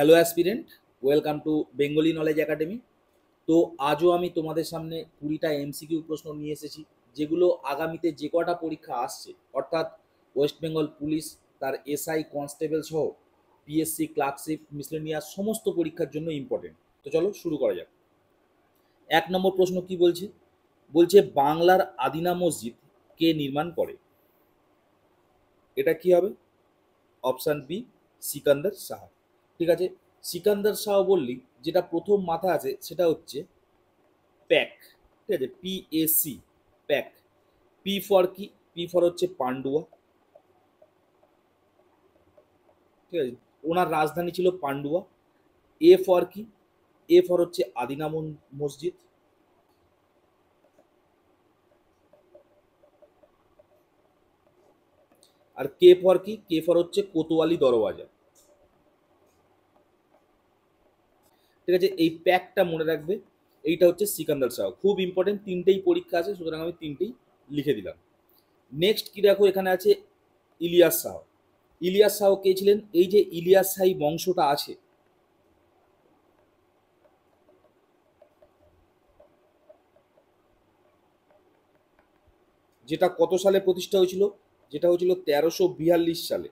hello aspirant welcome to Bengali knowledge academy তো আজও আমি তোমাদের সামনে কুড়িটা এমসিকিউ প্রশ্ন নিয়ে এসেছি যেগুলো আগামীতে যে কটা পরীক্ষা আসছে অর্থাৎ ওয়েস্ট বেঙ্গল পুলিশ তার এসআই কনস্টেবল সহ পিএসসি ক্লার্কশিপ মিসলেনিয়া সমস্ত পরীক্ষার জন্য ইম্পর্টেন্ট তো চলো শুরু করা যাক এক নম্বর প্রশ্ন কি বলছে বলছে বাংলার আদিনা মসজিদ কে নির্মাণ করে এটা কি হবে অপশান বি সিকান্দার সাহা ঠিক আছে সিকান্দার শাহ বললি যেটা প্রথম মাথা আছে সেটা হচ্ছে প্যাক ঠিক আছে P A C pack P for কি পি ফর হচ্ছে পান্ডুয়া ঠিক আছে ওনার রাজধানী ছিল পান্ডুয়া এ ফর কি এ ফর হচ্ছে আদিনা মসজিদ আর কে ফর কি কে ফর হচ্ছে কোতোয়ালি দরওয়াজা ঠিক আছে এই প্যাকটা মনে রাখবে এইটা হচ্ছে সিকান্দার সাহ খুব ইম্পর্টেন্ট তিনটেই পরীক্ষা আছে সুতরাং আমি তিনটেই লিখে দিলাম নেক্সট কী দেখো এখানে আছে ইলিয়াস শাহ ইলিয়াস শাহ কে ছিলেন এই যে ইলিয়াস সাহি বংশটা আছে যেটা কত সালে প্রতিষ্ঠা হয়েছিল যেটা হয়েছিল তেরোশো বিয়াল্লিশ সালে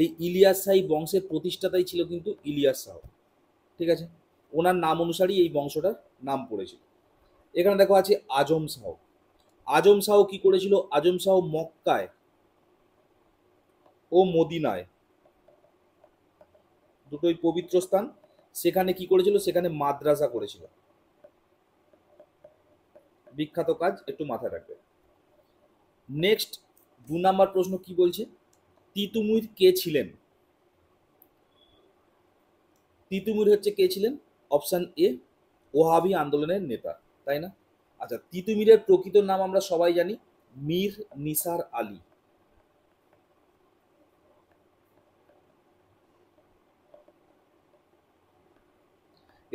এই ইলিয়াস শাহী বংশের প্রতিষ্ঠাতাই ছিল কিন্তু ইলিয়াস শাহ ঠিক আছে ওনার নাম অনুসারেই এই বংশটার নাম পড়েছিল এখানে দেখো আছে আজম শাহ আজম শাহ কি করেছিল আজম শাহ মক্কায় ও মদিনায় দুটোই পবিত্র স্থান সেখানে কি করেছিল সেখানে মাদ্রাসা করেছিল বিখ্যাত কাজ একটু মাথায় রাখবে নেক্সট দু নম্বর প্রশ্ন কি বলছে তিতুমুর কে ছিলেন তিতুমুর হচ্ছে কে ছিলেন অপশান এ ওহাবি আন্দোলনের নেতা তাই না আচ্ছা তিতুমিরের প্রকৃত নাম আমরা সবাই জানি মীর নিসার আলী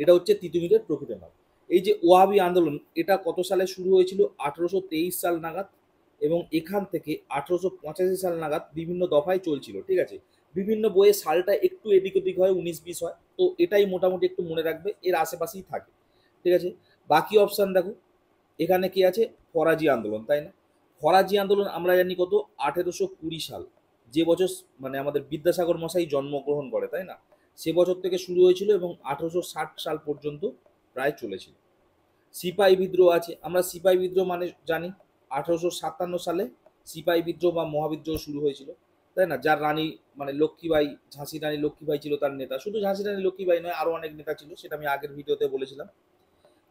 এটা হচ্ছে তিতুমিরের প্রকৃত নাম এই যে ওয়াবি আন্দোলন এটা কত সালে শুরু হয়েছিল আঠারোশো সাল নাগাদ এবং এখান থেকে আঠারোশো সাল নাগাদ বিভিন্ন দফায় চলছিল ঠিক আছে বিভিন্ন বইয়ে সালটা একটু এদিক ওদিক হয় উনিশ বিশ হয় তো এটাই মোটামুটি একটু মনে রাখবে এর আশেপাশেই থাকে ঠিক আছে বাকি অপশান দেখো এখানে কি আছে ফরাজি আন্দোলন তাই না ফরাজি আন্দোলন আমরা জানি কত আঠেরোশো কুড়ি সাল যে বছর মানে আমাদের বিদ্যাসাগর মশাই জন্মগ্রহণ করে তাই না সে বছর থেকে শুরু হয়েছিল এবং আঠেরোশো ষাট সাল পর্যন্ত প্রায় চলেছিল সিপাহী বিদ্রোহ আছে আমরা সিপাহী বিদ্রোহ মানে জানি আঠেরোশো সাতান্ন সালে সিপাহী বিদ্রোহ বা মহাবিদ্রোহ শুরু হয়েছিল তাই না যার রানী মানে লক্ষ্মীবাই ঝাঁসি রানী লক্ষ্মীবাই ছিল তার নেতা শুধু ঝাঁসি রানী লক্ষ্মীবাই নয় আরো অনেক নেতা ছিল সেটা আমি আগের ভিডিওতে বলেছিলাম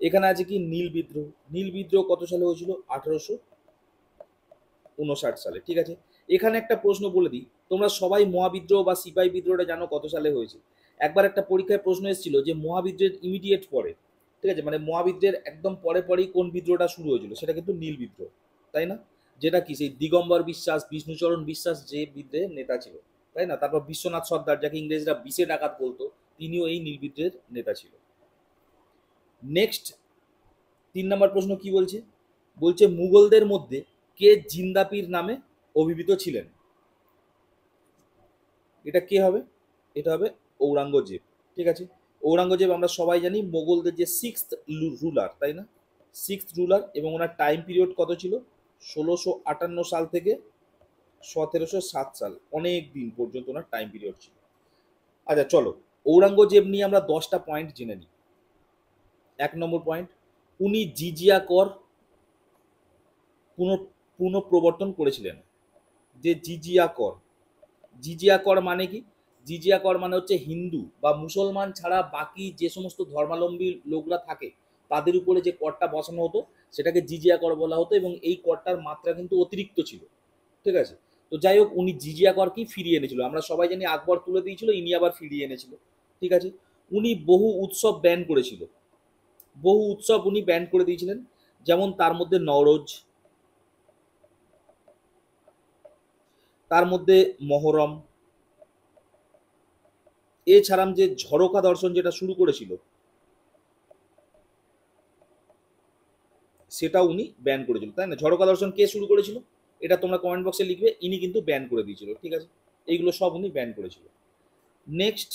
এখানে আছে কি নীল বিদ্রোহ নীল বিদ্রোহ কত সালে হয়েছিল আঠারোশো উনষাট সালে ঠিক আছে এখানে একটা প্রশ্ন বলে দিই তোমরা সবাই মহাবিদ্রোহ বা সিপাহী বিদ্রোহটা জানো কত সালে হয়েছে একবার একটা পরীক্ষায় প্রশ্ন এসেছিল যে মহাবিদ্রোহের ইমিডিয়েট পরে ঠিক আছে মানে মহাবিদ্রোহের একদম পরে পরেই কোন বিদ্রোহটা শুরু হয়েছিল সেটা কিন্তু নীল বিদ্রোহ তাই না যেটা কি সেই দিগম্বর বিশ্বাস বিষ্ণুচরণ বিশ্বাস যে বিদ্রোহের নেতা ছিল তাই না তারপর বিশ্বনাথ সর্দার যাকে ইংরেজরা বিশে ডাকাত বলতো তিনিও এই নির্বিদ্রের নেতা ছিল নেক্সট তিন নম্বর প্রশ্ন কি বলছে বলছে মুঘলদের মধ্যে কে জিন্দাপীর নামে অভিভূত ছিলেন এটা কে হবে এটা হবে ঔরঙ্গজেব ঠিক আছে ঔরঙ্গজেব আমরা সবাই জানি মোগলদের যে সিক্স রুলার তাই না সিক্স রুলার এবং ওনার টাইম পিরিয়ড কত ছিল ষোলোশো আটান্ন সাল থেকে সতেরোশো সাত সাল অনেক দিন পর্যন্ত ওনার টাইম পিরিয়ড ছিল আচ্ছা চলো ঔরঙ্গজেব নিয়ে আমরা দশটা পয়েন্ট জেনে নিই এক নম্বর পয়েন্ট উনি জিজিয়া কর পুনঃ পুনঃপ্রবর্তন করেছিলেন যে জিজিয়া কর জিজিয়া কর মানে কি জিজিয়া কর মানে হচ্ছে হিন্দু বা মুসলমান ছাড়া বাকি যে সমস্ত ধর্মাবলম্বী লোকরা থাকে তাদের উপরে যে করটা বসানো হতো সেটাকে জিজিয়া কর বলা হতো এবং এই করটার মাত্রা কিন্তু অতিরিক্ত ছিল ঠিক আছে তো যাই হোক উনি জিজিয়া করকেই ফিরিয়ে এনেছিল আমরা সবাই জানি আকবর তুলে দিয়েছিল ইনি আবার ফিরিয়ে এনেছিল ঠিক আছে উনি বহু উৎসব ব্যান করেছিল বহু উৎসব উনি ব্যান করে দিয়েছিলেন যেমন তার মধ্যে নরজ তার মধ্যে মহরম এছাড়াম যে ঝরকা দর্শন যেটা শুরু করেছিল সেটা উনি ব্যান করেছিল তাই না ঝড়কা দর্শন কে শুরু করেছিল এটা তোমরা কমেন্ট বক্সে লিখবে ইনি কিন্তু ব্যান করে দিয়েছিল ঠিক আছে এইগুলো সব উনি ব্যান করেছিল নেক্সট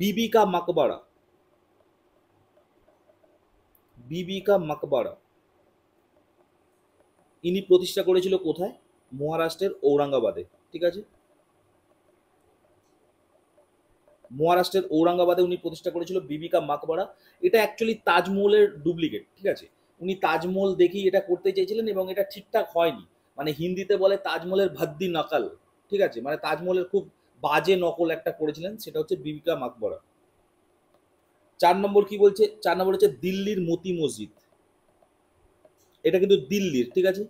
বিবিকা মাকবাড়া বিবিকা মাকবাড়া ইনি প্রতিষ্ঠা করেছিল কোথায় মহারাষ্ট্রের ঔরঙ্গাবাদে ঠিক আছে মহারাষ্ট্রের ঔরঙ্গাবাদে উনি প্রতিষ্ঠা করেছিল বিবিকা মাকবাড়া এটা অ্যাকচুয়ালি তাজমহলের ডুপ্লিকেট ঠিক আছে উনি তাজমহল দেখেই এটা করতে চেয়েছিলেন এবং এটা ঠিকঠাক হয়নি মানে হিন্দিতে বলে তাজমহলের ভদ্দি নকল ঠিক আছে মানে তাজমহলের খুব বাজে নকল একটা করেছিলেন সেটা হচ্ছে বিবিকা মাকবরা চার নম্বর কি বলছে চার নম্বর হচ্ছে দিল্লির মতি মসজিদ এটা কিন্তু দিল্লির ঠিক আছে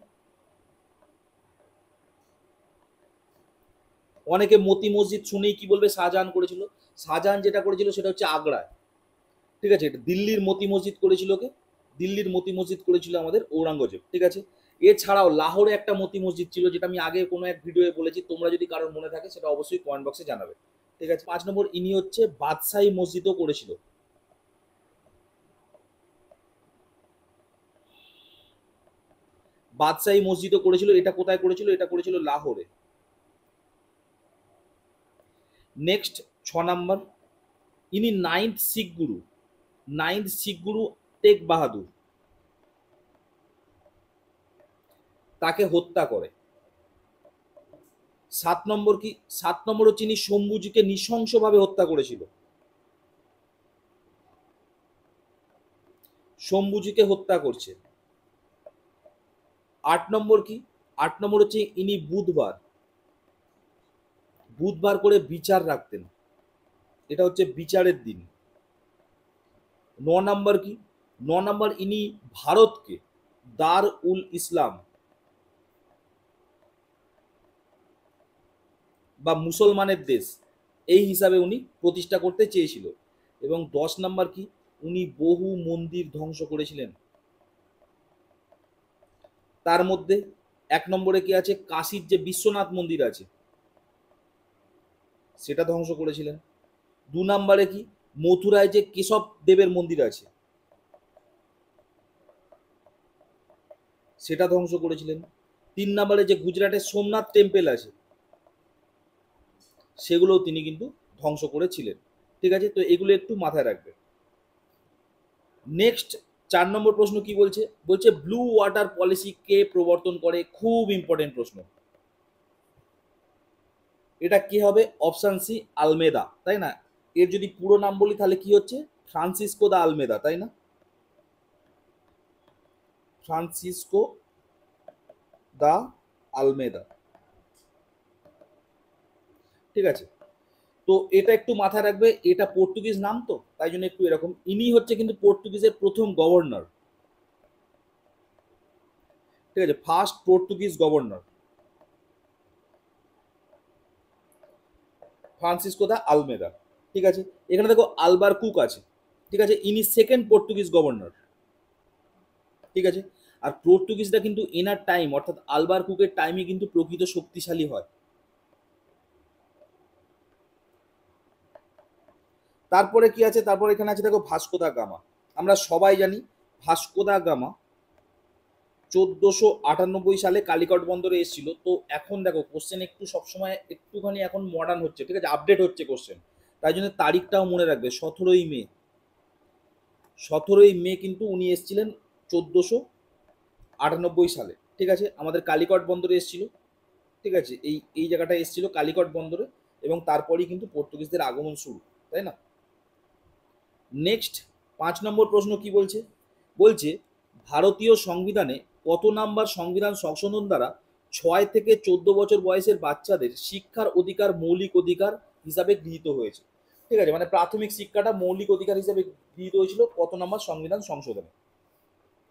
অনেকে মতি মসজিদ শুনেই কি বলবে শাহজাহান করেছিল শাহজাহান যেটা করেছিল সেটা হচ্ছে আগ্রায় ঠিক আছে দিল্লির মতি মসজিদ করেছিল কে দিল্লির মতি মসজিদ করেছিল আমাদের ঔরঙ্গজেব ঠিক আছে এছাড়াও লাহোরে একটা মতি মসজিদ ছিল যেটা আমি আগে কোনো এক ভিডিওয়ে বলেছি তোমরা যদি কারোর মনে থাকে সেটা অবশ্যই কমেন্ট বক্সে জানাবে ঠিক আছে পাঁচ নম্বর ইনি হচ্ছে বাদশাহী মসজিদও করেছিল বাদশাহী মসজিদও করেছিল এটা কোথায় করেছিল এটা করেছিল লাহোরে নেক্সট ছ নম্বর ইনি নাইন্থ শিখ গুরু নাইন্থ শিখ গুরু তেগ বাহাদুর তাকে হত্যা করে সাত নম্বর কি সাত নম্বর হচ্ছে ইনি শম্ভুজিকে নৃশংসভাবে হত্যা করেছিল শম্ভুজিকে হত্যা করছে আট নম্বর কি আট নম্বর হচ্ছে ইনি বুধবার বুধবার করে বিচার রাখতেন এটা হচ্ছে বিচারের দিন ন নম্বর কি ন নম্বর ইনি ভারতকে দার উল ইসলাম বা মুসলমানের দেশ এই হিসাবে উনি প্রতিষ্ঠা করতে চেয়েছিল এবং দশ নম্বর কি উনি বহু মন্দির ধ্বংস করেছিলেন তার মধ্যে এক নম্বরে কি আছে কাশীর যে বিশ্বনাথ মন্দির আছে সেটা ধ্বংস করেছিলেন দু নম্বরে কি মথুরায় যে কেশব দেবের মন্দির আছে সেটা ধ্বংস করেছিলেন তিন নম্বরে যে গুজরাটের সোমনাথ টেম্পেল আছে সেগুলোও তিনি কিন্তু ধ্বংস করেছিলেন ঠিক আছে তো এগুলো একটু মাথায় রাখবে নেক্সট চার নম্বর প্রশ্ন কি বলছে বলছে ব্লু ওয়াটার পলিসি কে প্রবর্তন করে খুব ইম্পর্টেন্ট প্রশ্ন এটা কি হবে অপশান সি আলমেদা তাই না এর যদি পুরো নাম বলি তাহলে কি হচ্ছে ফ্রান্সিসকো দা আলমেদা তাই না ফ্রান্সিসকো দা আলমেদা ঠিক আছে তো এটা একটু মাথায় রাখবে এটা পর্তুগিজ নাম তো তাই জন্য একটু এরকম ইনি হচ্ছে কিন্তু পর্তুগিজের প্রথম গভর্নর ঠিক আছে first Portuguese governor Francisco da Almeida ঠিক আছে এখানে দেখো আলবার কুক আছে ঠিক আছে ইনি সেকেন্ড পর্তুগিজ গভর্নর ঠিক আছে আর পর্তুগিজরা কিন্তু এনার টাইম অর্থাৎ আলবার কুকের টাইমে কিন্তু প্রকৃত শক্তিশালী হয় তারপরে কি আছে তারপরে এখানে আছে দেখো ভাস্কোদা গামা আমরা সবাই জানি ভাস্কোদা গামা চোদ্দোশো আটানব্বই সালে কালিকট বন্দরে এসেছিল তো এখন দেখো কোশ্চেন একটু সবসময় একটুখানি এখন মডার্ন হচ্ছে ঠিক আছে আপডেট হচ্ছে কোশ্চেন তাই জন্য তারিখটাও মনে রাখবে সতেরোই মে সতেরোই মে কিন্তু উনি এসেছিলেন চোদ্দোশো আটানব্বই সালে ঠিক আছে আমাদের কালিকট বন্দরে এসেছিল ঠিক আছে এই এই জায়গাটা এসেছিল কালিকট বন্দরে এবং তারপরেই কিন্তু পর্তুগিজদের আগমন শুরু তাই না নেক্সট পাঁচ নম্বর প্রশ্ন কি বলছে বলছে ভারতীয় সংবিধানে কত নাম্বার সংবিধান সংশোধন দ্বারা ছয় থেকে চোদ্দ বছর বয়সের বাচ্চাদের শিক্ষার অধিকার মৌলিক অধিকার হিসাবে গৃহীত হয়েছে ঠিক আছে মানে প্রাথমিক শিক্ষাটা মৌলিক অধিকার হিসাবে গৃহীত হয়েছিল কত নম্বর সংবিধান সংশোধনে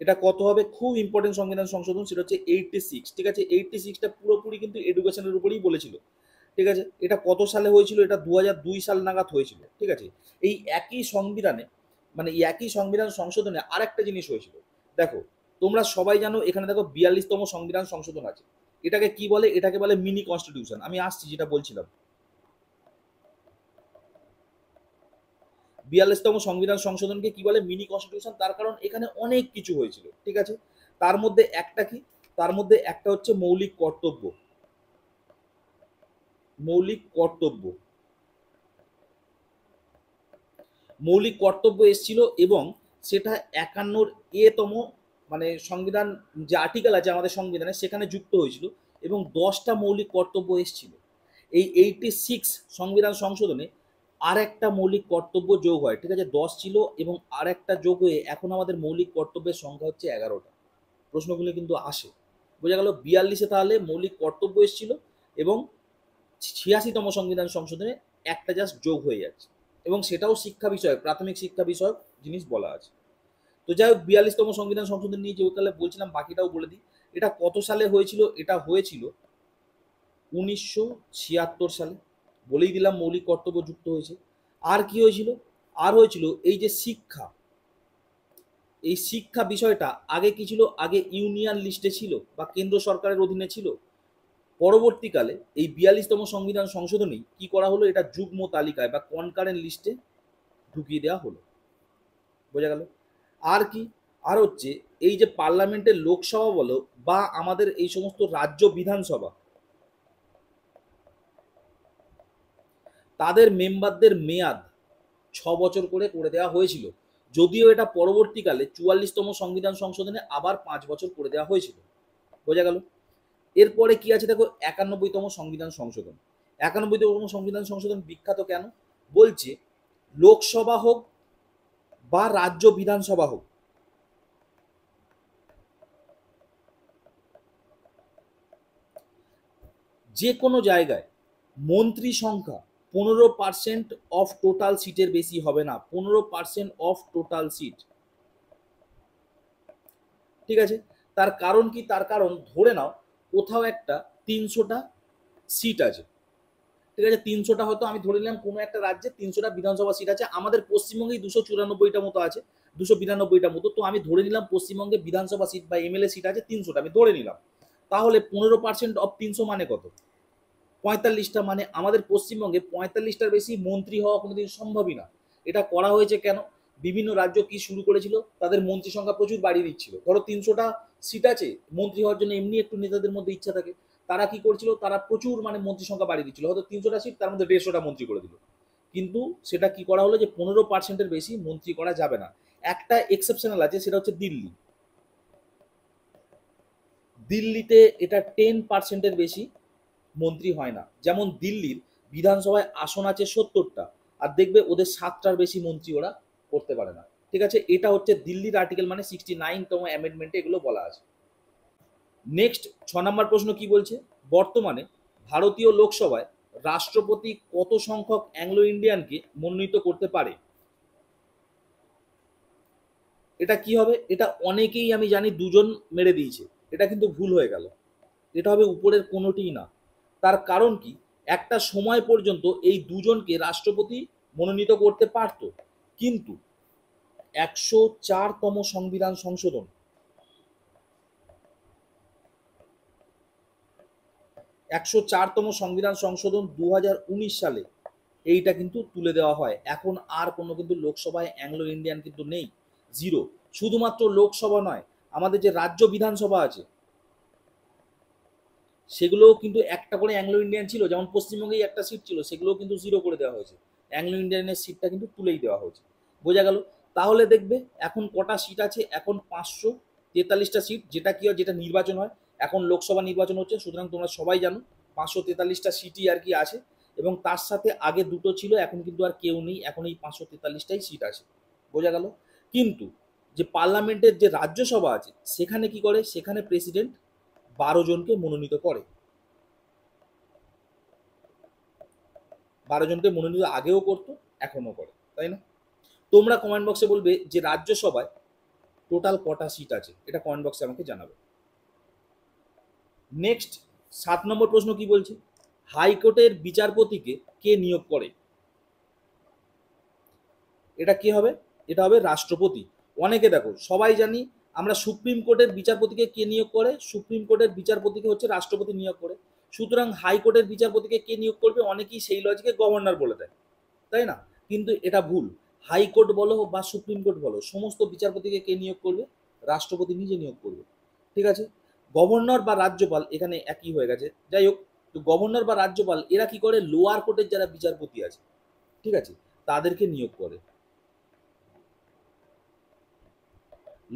এটা কত হবে খুব ইম্পর্টেন্ট সংবিধান সংশোধন সেটা হচ্ছে এইটটি সিক্স ঠিক আছে এইটটি সিক্সটা পুরোপুরি কিন্তু এডুকেশনের উপরেই বলেছিল ঠিক আছে এটা কত সালে হয়েছিল এটা দু দুই সাল নাগাদ হয়েছিল ঠিক আছে এই একই সংবিধানে মানে একই সংবিধান সংশোধনে আরেকটা জিনিস হয়েছিল দেখো তোমরা সবাই জানো এখানে দেখো বিয়াল্লিশতম সংবিধান সংশোধন আছে এটাকে কি বলে এটাকে বলে মিনি কনস্টিটিউশন আমি আসছি যেটা বলছিলাম বিয়াল্লিশতম সংবিধান সংশোধনকে কি বলে মিনি কনস্টিটিউশন তার কারণ এখানে অনেক কিছু হয়েছিল ঠিক আছে তার মধ্যে একটা কি তার মধ্যে একটা হচ্ছে মৌলিক কর্তব্য মৌলিক কর্তব্য মৌলিক কর্তব্য এসেছিল এবং সেটা একান্নর এ তম মানে সংবিধান যে আর্টিকেল আছে আমাদের সংবিধানে সেখানে যুক্ত হয়েছিল এবং দশটা মৌলিক কর্তব্য এসেছিল এই এইটি সিক্স সংবিধান সংশোধনে আর একটা মৌলিক কর্তব্য যোগ হয় ঠিক আছে দশ ছিল এবং আর একটা যোগ হয়ে এখন আমাদের মৌলিক কর্তব্যের সংখ্যা হচ্ছে এগারোটা প্রশ্নগুলো কিন্তু আসে বোঝা গেল বিয়াল্লিশে তাহলে মৌলিক কর্তব্য এসেছিল এবং ছিয়াশিতম সংবিধান সংশোধনে একটা জাস্ট যোগ হয়ে যাচ্ছে এবং সেটাও শিক্ষা বিষয়ক প্রাথমিক শিক্ষা বিষয়ক জিনিস বলা আছে তো যাই হোক বিয়াল্লিশতম সংবিধান সংশোধন নিয়ে যেহেতু তাহলে বলছিলাম বাকিটাও বলে দিই এটা কত সালে হয়েছিল এটা হয়েছিল উনিশশো ছিয়াত্তর সালে বলেই দিলাম মৌলিক কর্তব্য যুক্ত হয়েছে আর কি হয়েছিল আর হয়েছিল এই যে শিক্ষা এই শিক্ষা বিষয়টা আগে কি ছিল আগে ইউনিয়ন লিস্টে ছিল বা কেন্দ্র সরকারের অধীনে ছিল পরবর্তীকালে এই বিয়াল্লিশতম সংবিধান সংশোধনী কি করা হলো এটা যুগ্ম তালিকায় বা কনকারেন্ট লিস্টে ঢুকিয়ে দেওয়া হলো বোঝা গেল আর কি আর হচ্ছে এই যে পার্লামেন্টের লোকসভা বলো বা আমাদের এই সমস্ত রাজ্য বিধানসভা তাদের মেম্বারদের মেয়াদ ছ বছর করে করে দেওয়া হয়েছিল যদিও এটা পরবর্তীকালে চুয়াল্লিশতম সংবিধান সংশোধনে আবার পাঁচ বছর করে দেওয়া হয়েছিল বোঝা গেল এরপরে কি আছে দেখো একানব্বইতম সংবিধান সংশোধন একানব্বইতম সংবিধান সংশোধন বিখ্যাত কেন বলছে লোকসভা হোক বা রাজ্য বিধানসভা হোক যে কোনো জায়গায় মন্ত্রী সংখ্যা পনেরো পার্সেন্ট অফ টোটাল সিটের বেশি হবে না পনেরো পার্সেন্ট অফ টোটাল সিট ঠিক আছে তার কারণ কি তার কারণ ধরে নাও কোথাও একটা তিনশোটা সিট আছে ঠিক আছে তিনশোটা হয়তো আমি ধরে নিলাম কোনো একটা রাজ্যে তিনশোটা বিধানসভা সিট আছে আমাদের পশ্চিমবঙ্গেই দুশো চুরানব্বইটা মতো আছে দুশো বিরানব্বইটা মতো তো আমি ধরে নিলাম পশ্চিমবঙ্গে বিধানসভা সিট বা এমএলএ সিট আছে তিনশোটা আমি ধরে নিলাম তাহলে পনেরো পার্সেন্ট অফ তিনশো মানে কত পঁয়তাল্লিশটা মানে আমাদের পশ্চিমবঙ্গে পঁয়তাল্লিশটার বেশি মন্ত্রী হওয়া কোনোদিন সম্ভবই না এটা করা হয়েছে কেন বিভিন্ন রাজ্য কি শুরু করেছিল তাদের মন্ত্রী সংখ্যা প্রচুর বাড়িয়ে দিচ্ছিল ধরো তিনশোটা সিট আছে মন্ত্রী হওয়ার জন্য এমনি একটু নেতাদের মধ্যে ইচ্ছা থাকে তারা কি করছিল তারা প্রচুর মানে মন্ত্রী সংখ্যা বাড়িয়ে দিচ্ছিল হয়তো তিনশোটা সিট তার মধ্যে দেড়শোটা মন্ত্রী করে দিল কিন্তু সেটা কি করা হলো যে পনেরো পার্সেন্টের বেশি মন্ত্রী করা যাবে না একটা এক্সেপশনাল আছে সেটা হচ্ছে দিল্লি দিল্লিতে এটা টেন পার্সেন্টের বেশি মন্ত্রী হয় না যেমন দিল্লির বিধানসভায় আসন আছে সত্তরটা আর দেখবে ওদের সাতটার বেশি মন্ত্রী ওরা করতে পারে না ঠিক আছে এটা হচ্ছে দিল্লির আর্টিকেল মানে সিক্সটি নাইনতম অ্যামেন্ডমেন্টে এগুলো বলা আছে নেক্সট ছ নম্বর প্রশ্ন কি বলছে বর্তমানে ভারতীয় লোকসভায় রাষ্ট্রপতি কত সংখ্যক অ্যাংলো ইন্ডিয়ানকে মনোনীত করতে পারে এটা কি হবে এটা অনেকেই আমি জানি দুজন মেরে দিয়েছে এটা কিন্তু ভুল হয়ে গেল এটা হবে উপরের কোনোটিই না তার কারণ কি একটা সময় পর্যন্ত এই দুজনকে রাষ্ট্রপতি মনোনীত করতে পারত কিন্তু একশো চারতম সংবিধান সংশোধন একশো চারতম সংবিধান সংশোধন দু সালে এইটা কিন্তু তুলে দেওয়া হয় এখন আর কোনো কিন্তু লোকসভায় অ্যাংলো ইন্ডিয়ান কিন্তু নেই জিরো শুধুমাত্র লোকসভা নয় আমাদের যে রাজ্য বিধানসভা আছে সেগুলোও কিন্তু একটা করে অ্যাংলো ইন্ডিয়ান ছিল যেমন পশ্চিমবঙ্গেই একটা সিট ছিল সেগুলোও কিন্তু জিরো করে দেওয়া হয়েছে অ্যাংলো ইন্ডিয়ানের সিটটা কিন্তু তুলেই দেওয়া হয়েছে বোঝা গেল তাহলে দেখবে এখন কটা সিট আছে এখন পাঁচশো তেতাল্লিশটা সিট যেটা কি হয় যেটা নির্বাচন হয় এখন লোকসভা নির্বাচন হচ্ছে সুতরাং তোমরা সবাই জানো পাঁচশো তেতাল্লিশটা সিটই আর কি আছে এবং তার সাথে আগে দুটো ছিল এখন কিন্তু আর কেউ নেই এখন এই পাঁচশো তেতাল্লিশটাই সিট আছে বোঝা গেল কিন্তু যে পার্লামেন্টের যে রাজ্যসভা আছে সেখানে কি করে সেখানে প্রেসিডেন্ট বারো জনকে মনোনীত করে বারো জনকে মনোনীত আগেও করত এখনও করে তাই না তোমরা কমেন্ট বক্সে বলবে যে রাজ্যসভায় টোটাল কটা সিট আছে এটা কমেন্ট বক্সে আমাকে জানাবে নেক্সট সাত নম্বর প্রশ্ন কি বলছে হাইকোর্টের বিচারপতিকে কে নিয়োগ করে এটা কি হবে এটা হবে রাষ্ট্রপতি অনেকে দেখো সবাই জানি আমরা সুপ্রিম কোর্টের বিচারপতিকে কে নিয়োগ করে সুপ্রিম কোর্টের বিচারপতিকে হচ্ছে রাষ্ট্রপতি নিয়োগ করে সুতরাং হাইকোর্টের বিচারপতিকে কে নিয়োগ করবে অনেকেই সেই লজিকে গভর্নর বলে দেয় তাই না কিন্তু এটা ভুল হাইকোর্ট বলো বা সুপ্রিম কোর্ট বলো সমস্ত বিচারপতিকে কে নিয়োগ করবে রাষ্ট্রপতি নিজে নিয়োগ করবে ঠিক আছে গভর্নর বা রাজ্যপাল এখানে একই হয়ে গেছে যাই হোক তো গভর্নর বা রাজ্যপাল এরা কি করে লোয়ার কোর্টের যারা বিচারপতি আছে ঠিক আছে তাদেরকে নিয়োগ করে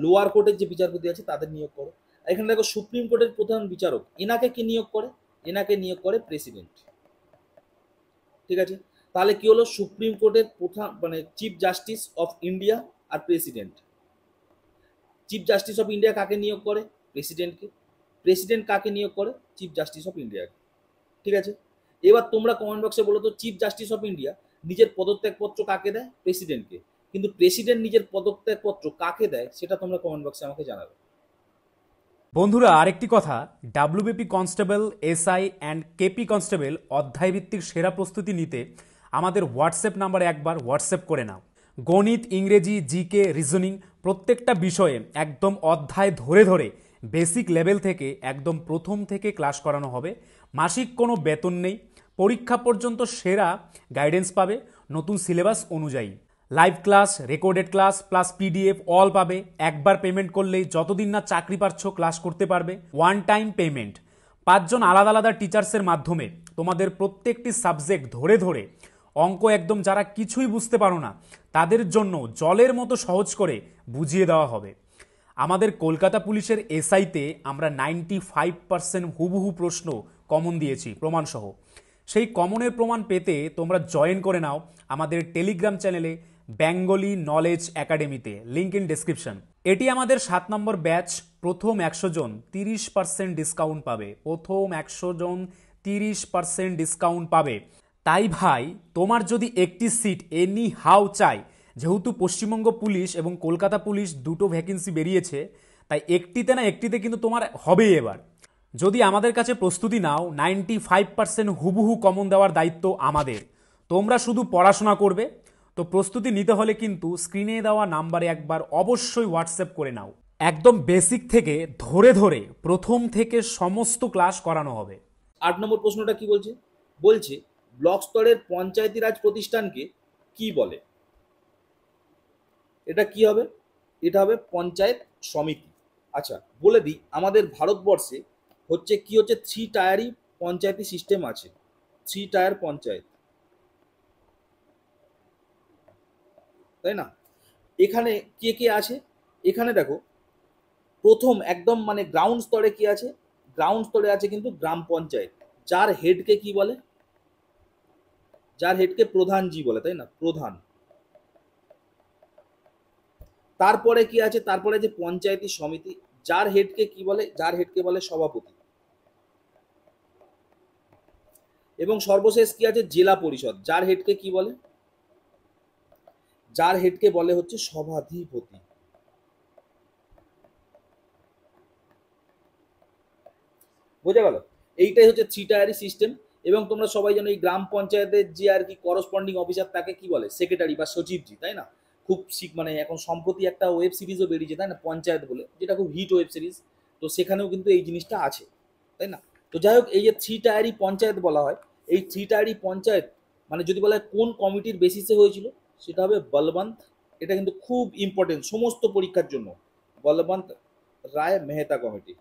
লোয়ার কোর্টের যে বিচারপতি আছে তাদের নিয়োগ করো এখানে দেখো সুপ্রিম কোর্টের প্রধান বিচারক এনাকে কি নিয়োগ করে এনাকে নিয়োগ করে প্রেসিডেন্ট ঠিক আছে তাহলে কি হলো সুপ্রিম কোর্টের প্রধান মানে চিফ জাস্টিস অফ ইন্ডিয়া আর president chief justice of India কাকে নিয়োগ করে প্রেসিডেন্টকে প্রেসিডেন্ট কাকে নিয়োগ করে চিফ জাস্টিস অফ ইন্ডিয়াকে ঠিক আছে এবার তোমরা কমেন্ট বক্সে বলো তো চিফ জাস্টিস অফ ইন্ডিয়া নিজের পদত্যাগপত্র কাকে দেয় প্রেসিডেন্টকে কিন্তু প্রেসিডেন্ট নিজের পত্র কাকে দেয় সেটা তোমরা কমেন্ট বক্সে আমাকে জানাবে বন্ধুরা আরেকটি কথা WBP constable SI and KP constable অধ্যায়ভিত্তিক সেরা প্রস্তুতি নিতে আমাদের হোয়াটসঅ্যাপ নাম্বারে একবার হোয়াটসঅ্যাপ করে নাও গণিত ইংরেজি জিকে রিজনিং প্রত্যেকটা বিষয়ে একদম অধ্যায় ধরে ধরে বেসিক লেভেল থেকে একদম প্রথম থেকে ক্লাস করানো হবে মাসিক কোনো বেতন নেই পরীক্ষা পর্যন্ত সেরা গাইডেন্স পাবে নতুন সিলেবাস অনুযায়ী live class recorded class plus PDF all পাবে একবার পেমেন্ট করলেই যতদিন না চাকরি পাচ্ছ ক্লাস করতে পারবে ওয়ান টাইম পেমেন্ট পাঁচজন আলাদা আলাদা টিচার্সের মাধ্যমে তোমাদের প্রত্যেকটি সাবজেক্ট ধরে ধরে অঙ্ক একদম যারা কিছুই বুঝতে পারো না তাদের জন্য জলের মতো সহজ করে বুঝিয়ে দেওয়া হবে আমাদের কলকাতা পুলিশের এসআইতে আমরা নাইনটি ফাইভ পার্সেন্ট হুবহু প্রশ্ন কমন দিয়েছি প্রমাণসহ সেই কমনের প্রমাণ পেতে তোমরা জয়েন করে নাও আমাদের টেলিগ্রাম চ্যানেলে বেঙ্গলি নলেজ একাডেমিতে লিঙ্ক ইন ডিসক্রিপশন এটি আমাদের সাত নম্বর ব্যাচ প্রথম একশো জন তিরিশ পার্সেন্ট ডিসকাউন্ট পাবে প্রথম একশো জন তিরিশ পার্সেন্ট ডিসকাউন্ট পাবে তাই ভাই তোমার যদি একটি সিট এনি হাউ চাই যেহেতু পশ্চিমবঙ্গ পুলিশ এবং কলকাতা পুলিশ দুটো ভ্যাকেন্সি বেরিয়েছে তাই একটিতে না একটিতে কিন্তু তোমার হবেই এবার যদি আমাদের কাছে প্রস্তুতি নাও নাইনটি ফাইভ পার্সেন্ট হুবহু কমন দেওয়ার দায়িত্ব আমাদের তোমরা শুধু পড়াশোনা করবে তো প্রস্তুতি নিতে হলে কিন্তু স্ক্রিনে দেওয়া নাম্বারে একবার অবশ্যই হোয়াটসঅ্যাপ করে নাও একদম বেসিক থেকে ধরে ধরে প্রথম থেকে সমস্ত ক্লাস করানো হবে আট নম্বর প্রশ্নটা কি বলছে বলছে ব্লক স্তরের পঞ্চায়েতি রাজ প্রতিষ্ঠানকে কি বলে এটা কি হবে এটা হবে পঞ্চায়েত সমিতি আচ্ছা বলে দিই আমাদের ভারতবর্ষে হচ্ছে কি হচ্ছে থ্রি টায়ারই পঞ্চায়েতি সিস্টেম আছে থ্রি টায়ার পঞ্চায়েত তাই না এখানে কে কে আছে এখানে দেখো প্রথম একদম মানে গ্রাউন্ড স্তরে কি আছে গ্রাউন্ড স্তরে আছে কিন্তু গ্রাম পঞ্চায়েত যার হেডকে কি বলে যার হেডকে প্রধান জি বলে তাই না প্রধান তারপরে কি আছে তারপরে যে পঞ্চায়েতি সমিতি যার হেডকে কি বলে যার হেডকে বলে সভাপতি এবং সর্বশেষ কি আছে জেলা পরিষদ যার হেডকে কি বলে যার হেডকে বলে হচ্ছে সভাধিপতি বোঝা গেল এইটাই হচ্ছে থ্রি টায়ারি সিস্টেম এবং তোমরা সবাই জানো এই গ্রাম পঞ্চায়েতের যে আর কি করসপন্ডিং অফিসার তাকে কি বলে সেক্রেটারি বা সচিবজি তাই না খুব শিখ মানে এখন সম্প্রতি একটা ওয়েব সিরিজও বেরিয়েছে তাই না পঞ্চায়েত বলে যেটা খুব হিট ওয়েব সিরিজ তো সেখানেও কিন্তু এই জিনিসটা আছে তাই না তো যাই হোক এই যে থ্রি টায়ারি পঞ্চায়েত বলা হয় এই থ্রি টায়ারি পঞ্চায়েত মানে যদি বলা হয় কোন কমিটির বেসিসে হয়েছিল সেটা হবে বলবন্ত এটা কিন্তু খুব ইম্পর্টেন্ট সমস্ত পরীক্ষার জন্য বলবন্ত রায় মেহতা কমিটি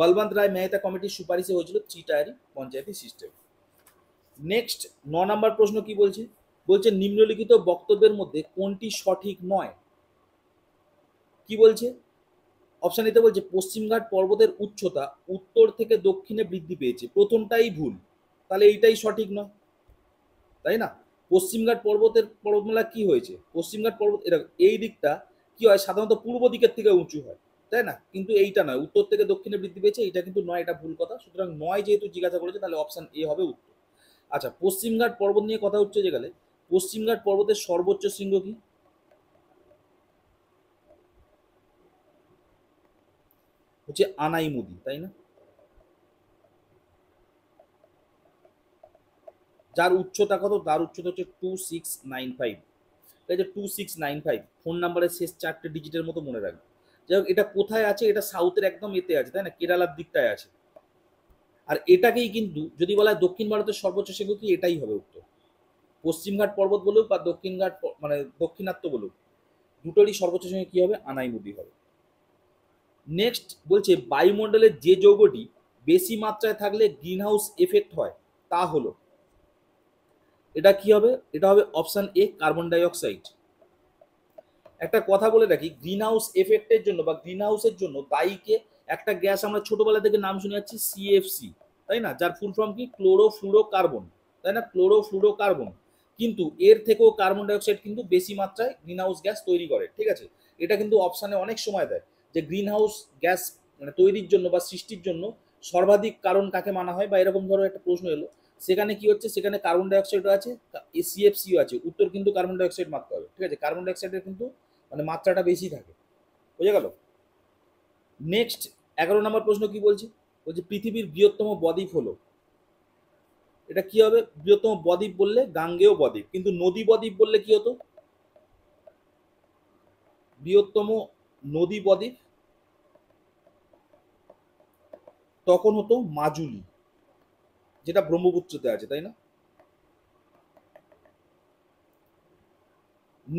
বলবন্ত রায় মেহতা কমিটির সুপারিশে হয়েছিল চিটায়ারি পঞ্চায়েতি সিস্টেম নেক্সট ন নম্বর প্রশ্ন কি বলছে বলছে নিম্নলিখিত বক্তব্যের মধ্যে কোনটি সঠিক নয় কি বলছে অপশান এতে বলছে পশ্চিমঘাট পর্বতের উচ্চতা উত্তর থেকে দক্ষিণে বৃদ্ধি পেয়েছে প্রথমটাই ভুল তাহলে এইটাই সঠিক নয় তাই না পশ্চিমঘাট পর্বতের পর্বতমেলা কি হয়েছে পশ্চিমঘাট পর্বত এরকম এই দিকটা কি হয় সাধারণত পূর্ব দিকের থেকে উঁচু হয় তাই না কিন্তু এইটা নয় উত্তর থেকে দক্ষিণে বৃদ্ধি পেয়েছে এটা কিন্তু নয় এটা ভুল কথা সুতরাং নয় যেহেতু জিজ্ঞাসা করেছে তাহলে অপশান এ হবে উত্তর আচ্ছা পশ্চিমঘাট পর্বত নিয়ে কথা হচ্ছে গেলে পশ্চিমঘাট পর্বতের সর্বোচ্চ শৃঙ্গ কি হচ্ছে আনাই মুদি তাই না যার উচ্চতা কত তার উচ্চতা হচ্ছে টু সিক্স নাইন ফাইভ ঠিক আছে two six nine five phone নাম্বারের শেষ চারটে ডিজিটের মতো মনে রাখবে যাই হোক এটা কোথায় আছে এটা সাউথের একদম এতে আছে তাই না কেরালার দিকটায় আছে আর এটাকেই কিন্তু যদি বলা হয় দক্ষিণ ভারতের সর্বোচ্চ শৃঙ্গ কি এটাই হবে উত্তর পশ্চিমঘাট পর্বত বলুক বা দক্ষিণঘাট মানে দক্ষিণাত্য বলুক দুটোরই সর্বোচ্চ সঙ্গে কী হবে আনাইমুদি হবে নেক্সট বলছে বায়ুমণ্ডলের যে যৌগটি বেশি মাত্রায় থাকলে গ্রিন হাউস এফেক্ট হয় তা হলো এটা কি হবে এটা হবে অপশান এ কার্বন ডাইঅক্সাইড একটা কথা বলে রাখি গ্রিন হাউস এফেক্টের জন্য বা গ্রিন হাউসের জন্য দায়ীকে একটা গ্যাস আমরা ছোটবেলা থেকে নাম শুনে যাচ্ছি সিএফসি তাই না যার ফুল ফর্ম কি ক্লোরোফ্লুরো কার্বন তাই না ক্লোরোফ্লুরো কার্বন কিন্তু এর থেকেও কার্বন ডাইঅক্সাইড কিন্তু বেশি মাত্রায় গ্রিন হাউস গ্যাস তৈরি করে ঠিক আছে এটা কিন্তু অপশানে অনেক সময় দেয় যে গ্রিন হাউস গ্যাস মানে তৈরির জন্য বা সৃষ্টির জন্য সর্বাধিক কারণ কাকে মানা হয় বা এরকম ধরো একটা প্রশ্ন এলো সেখানে কি হচ্ছে সেখানে কার্বন ডাইঅক্সাইডও আছে সিএফসিও আছে উত্তর কিন্তু কার্বন ডাইঅক্সাইড মাত্র হবে ঠিক আছে কার্বন ডাইঅক্সাইডের কিন্তু মানে মাত্রাটা বেশি থাকে বুঝে গেল নেক্সট এগারো নম্বর প্রশ্ন কি বলছে বলছে পৃথিবীর বৃহত্তম বদ্বীপ হলো এটা কি হবে বৃহত্তম বদ্বীপ বললে গাঙ্গেয় বদ্বীপ কিন্তু নদী বদ্বীপ বললে কি হতো বৃহত্তম নদী বদ্বীপ তখন হতো মাজুলি যেটা ব্রহ্মপুত্রতে আছে তাই না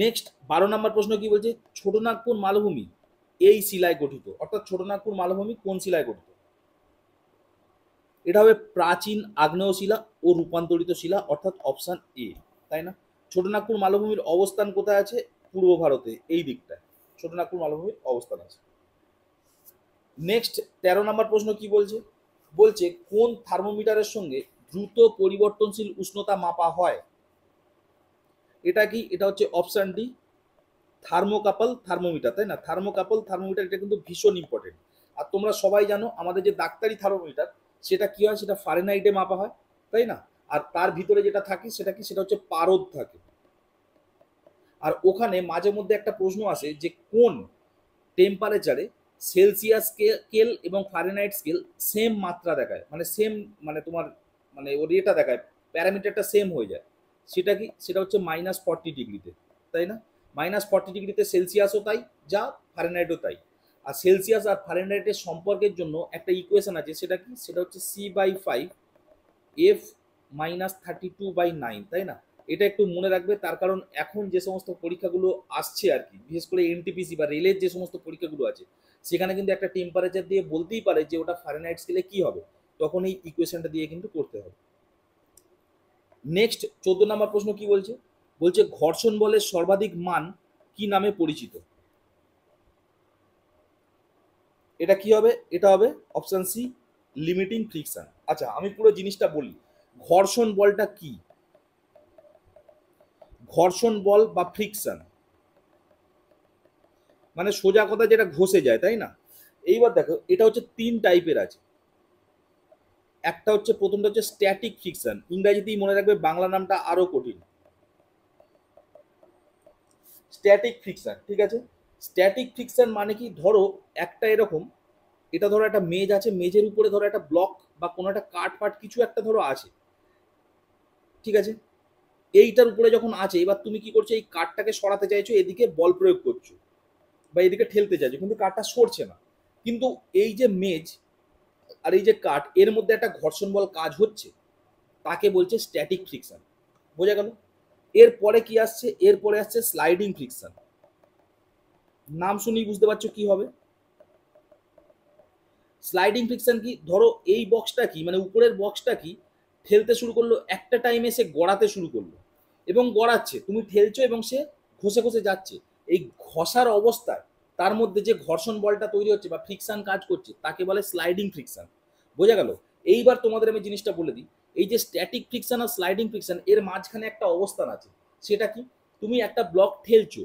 নেক্সট বারো নম্বর প্রশ্ন কি বলছে ছোটনাগপুর মালভূমি এই শিলায় গঠিত অর্থাৎ ছোটনাগপুর মালভূমি কোন শিলায় গঠিত এটা হবে প্রাচীন আগ্নেয় শিলা ও রূপান্তরিত শিলা অর্থাৎ অপশান এ তাই না ছোটনাগপুর মালভূমির অবস্থান কোথায় আছে পূর্ব ভারতে এই দিকটায় ছোটনাগপুর মালভূমির অবস্থান আছে নেক্সট ১৩ নম্বর প্রশ্ন কি বলছে বলছে কোন থার্মোমিটারের সঙ্গে দ্রুত পরিবর্তনশীল উষ্ণতা মাপা হয় এটা কি এটা হচ্ছে অপশান ডি থার্মোকাপল থার্মোমিটার তাই না থার্মোকাপল থার্মোমিটার এটা কিন্তু ভীষণ ইম্পর্টেন্ট আর তোমরা সবাই জানো আমাদের যে ডাক্তারি থার্মোমিটার সেটা কি হয় সেটা ফারেনাইটে মাপা হয় তাই না আর তার ভিতরে যেটা থাকে সেটা কি সেটা হচ্ছে পারদ থাকে আর ওখানে মাঝে মধ্যে একটা প্রশ্ন আসে যে কোন টেম্পারেচারে সেলসিয়াস স্কেল এবং ফারেনহাইট স্কেল সেম মাত্রা দেখায় মানে সেম মানে তোমার মানে ওর ইয়েটা দেখায় প্যারামিটারটা সেম হয়ে যায় সেটা কি সেটা হচ্ছে মাইনাস ফর্টি ডিগ্রিতে তাই না মাইনাস ফর্টি ডিগ্রিতে সেলসিয়াসও তাই যা ফারেনহাইটও তাই আর সেলসিয়াস আর ফারেনহাইটের সম্পর্কের জন্য একটা ইকুয়েশন আছে সেটা কি সেটা হচ্ছে C by five F minus thirty two by nine তাই না এটা একটু মনে রাখবে তার কারণ এখন যে সমস্ত পরীক্ষাগুলো আসছে আর কি বিশেষ করে এনটিপিসি বা রেলের যে সমস্ত পরীক্ষাগুলো আছে সেখানে কিন্তু একটা টেম্পারেচার দিয়ে বলতেই পারে যে ওটা ফারেনাইট স্কেলে কি হবে তখন এই ইকুয়েশনটা দিয়ে কিন্তু করতে হবে নেক্সট চোদ্দ নম্বর প্রশ্ন কি বলছে বলছে ঘর্ষণ বলের সর্বাধিক মান কি নামে পরিচিত এটা কি হবে এটা হবে অপশান সি লিমিটিং ফ্রিকশন আচ্ছা আমি পুরো জিনিসটা বলি ঘর্ষণ বলটা কি ঘর্ষণ বল বা ফ্রিকশন মানে সোজা কথা যেটা ঘষে যায় তাই না এইবার দেখো এটা হচ্ছে তিন টাইপের আছে একটা হচ্ছে প্রথমটা হচ্ছে স্ট্যাটিক ফিকশন ইংরাজিতেই মনে রাখবে বাংলা নামটা আরও কঠিন স্ট্যাটিক ফিকশন ঠিক আছে স্ট্যাটিক ফিকশন মানে কি ধরো একটা এরকম এটা ধরো একটা মেজ আছে মেজের উপরে ধরো একটা ব্লক বা কোনো একটা কাঠ ফাট কিছু একটা ধরো আছে ঠিক আছে এইটার উপরে যখন আছে এবার তুমি কি করছো এই কাঠটাকে সরাতে চাইছো এদিকে বল প্রয়োগ করছো বা এদিকে ঠেলতে চাইছে কিন্তু কাঠটা সরছে না কিন্তু এই যে মেজ আর এই যে কাঠ এর মধ্যে একটা ঘর্ষণ বল কাজ হচ্ছে তাকে বলছে স্ট্যাটিক ফ্রিকশন বোঝা গেল এরপরে কি আসছে এরপরে আসছে স্লাইডিং ফ্রিকশন নাম শুনেই বুঝতে পারছো কি হবে স্লাইডিং ফ্রিকশন কি ধরো এই বক্সটা কি মানে উপরের বক্সটা কি ঠেলতে শুরু করলো একটা টাইমে সে গড়াতে শুরু করলো এবং গড়াচ্ছে তুমি ঠেলছো এবং সে ঘষে ঘষে যাচ্ছে এই ঘষার অবস্থায় তার মধ্যে যে ঘর্ষণ বলটা তৈরি হচ্ছে বা ফ্রিকশান কাজ করছে তাকে বলে স্লাইডিং ফ্রিকশান বোঝা গেল এইবার তোমাদের আমি জিনিসটা বলে দিই এই যে স্ট্যাটিক ফ্রিকশান আর স্লাইডিং ফ্রিকশান এর মাঝখানে একটা অবস্থান আছে সেটা কি তুমি একটা ব্লক ঠেলছো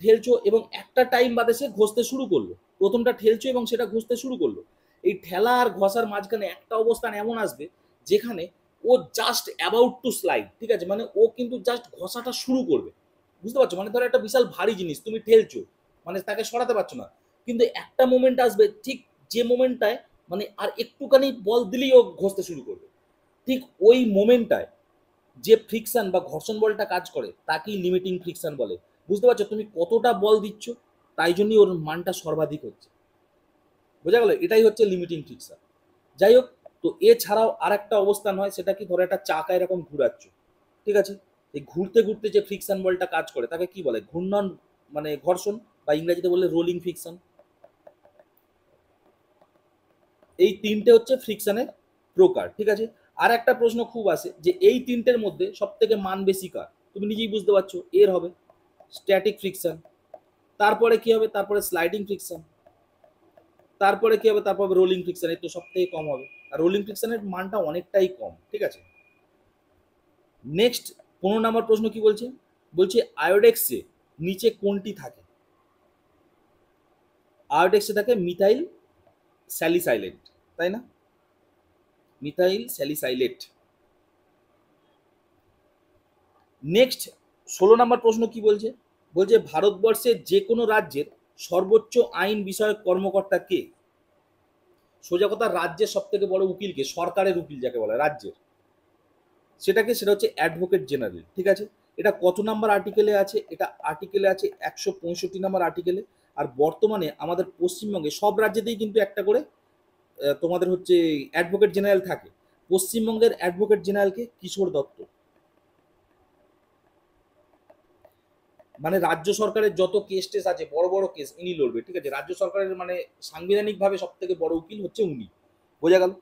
ঠেলছো এবং একটা টাইম বাদে সে ঘষতে শুরু করলো প্রথমটা ঠেলছো এবং সেটা ঘষতে শুরু করলো এই ঠেলা আর ঘষার মাঝখানে একটা অবস্থান এমন আসবে যেখানে ও জাস্ট অ্যাবাউট টু স্লাইড ঠিক আছে মানে ও কিন্তু জাস্ট ঘষাটা শুরু করবে বুঝতে পারছো মানে ধরো একটা বিশাল ভারী জিনিস তুমি ঠেলছো মানে তাকে সরাতে পারছো না কিন্তু একটা মোমেন্ট আসবে ঠিক যে মোমেন্টটায় মানে আর একটুখানি বল দিলেই ও ঘষতে শুরু করবে ঠিক ওই মোমেন্টটায় যে ফ্রিকশন বা ঘর্ষণ বলটা কাজ করে তাকেই লিমিটিং ফ্রিকশন বলে বুঝতে পারছো তুমি কতটা বল দিচ্ছ তাই জন্যই ওর মানটা সর্বাধিক হচ্ছে বোঝা গেল এটাই হচ্ছে লিমিটিং ফ্রিকশন যাই হোক তো এছাড়াও আর একটা অবস্থান হয় সেটা কি ধরো একটা চাকা এরকম ঘুরাচ্ছ ঠিক আছে এই ঘুরতে ঘুরতে যে ফ্রিকশন বলটা কাজ করে তাকে কি বলে ঘূর্ণন মানে ঘর্ষণ বা ইংরেজিতে বললে রোলিং ফ্রিকশন এই তিনটে হচ্ছে ফ্রিকশনের প্রকার ঠিক আছে আর একটা প্রশ্ন খুব আসে যে এই তিনটের মধ্যে সব থেকে মান বেশি কার তুমি নিজেই বুঝতে পারছো এর হবে স্ট্যাটিক ফ্রিকশন তারপরে কি হবে তারপরে স্লাইডিং ফ্রিকশন তারপরে কি হবে তারপর রোলিং ফ্রিকশন এর তো সব থেকে কম হবে আর রোলিং ফ্রিকশনের মানটা অনেকটাই কম ঠিক আছে নেক্সট পনেরো নম্বর প্রশ্ন কি বলছে বলছে আয়োডেক্সে নিচে কোনটি থাকে আয়োডেক্সে থাকে মিথাইল স্যালিসাইলেট তাই না মিথাইল স্যালিসাইলেট নেক্সট ষোলো নম্বর প্রশ্ন কি বলছে বলছে ভারতবর্ষের যে কোনো রাজ্যের সর্বোচ্চ আইন বিষয়ক কর্মকর্তা কে সোজা কথা রাজ্যের সব থেকে বড় উকিলকে সরকারের উকিল যাকে বলে রাজ্যের সেটাকে সেটা হচ্ছে অ্যাডভোকেট জেনারেল ঠিক আছে এটা কত নাম্বার আর্টিকেলে আছে এটা আর্টিকেলে আছে একশো পঁয়ষট্টি নাম্বার আর্টিকেলে আর বর্তমানে আমাদের পশ্চিমবঙ্গে সব রাজ্যেতেই কিন্তু একটা করে তোমাদের হচ্ছে অ্যাডভোকেট জেনারেল থাকে পশ্চিমবঙ্গের অ্যাডভোকেট জেনারেলকে কিশোর দত্ত মানে রাজ্য সরকারের যত কেস টেস আছে বড় বড় কেস ইনি লড়বে ঠিক আছে রাজ্য সরকারের মানে সাংবিধানিকভাবে সব থেকে বড় উকিল হচ্ছে উনি বোঝা গেল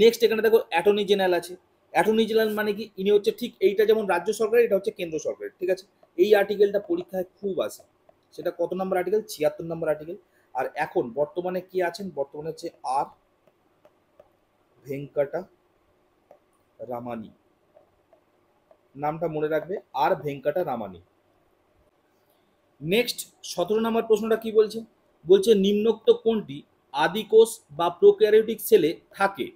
নেক্সট এখানে দেখো অ্যাটর্নি জেনারেল আছে অ্যাটর্নি জেনারেল মানে কি ইনি হচ্ছে ঠিক এইটা যেমন রাজ্য সরকারের এটা হচ্ছে কেন্দ্র সরকারের ঠিক আছে এই আর্টিকেলটা পরীক্ষায় খুব আসে সেটা কত নম্বর আর্টিকেল ছিয়াত্তর নম্বর আর্টিকেল আর এখন বর্তমানে কি আছেন বর্তমানে হচ্ছে আর ভেঙ্কাটা রামানি নামটা মনে রাখবে আর ভেঙ্কাটা রামানি নেক্সট সতেরো নম্বর প্রশ্নটা কি বলছে বলছে নিম্নোক্ত কোনটি আদিকোষ বা প্রোক্যারিওটিক সেলে থাকে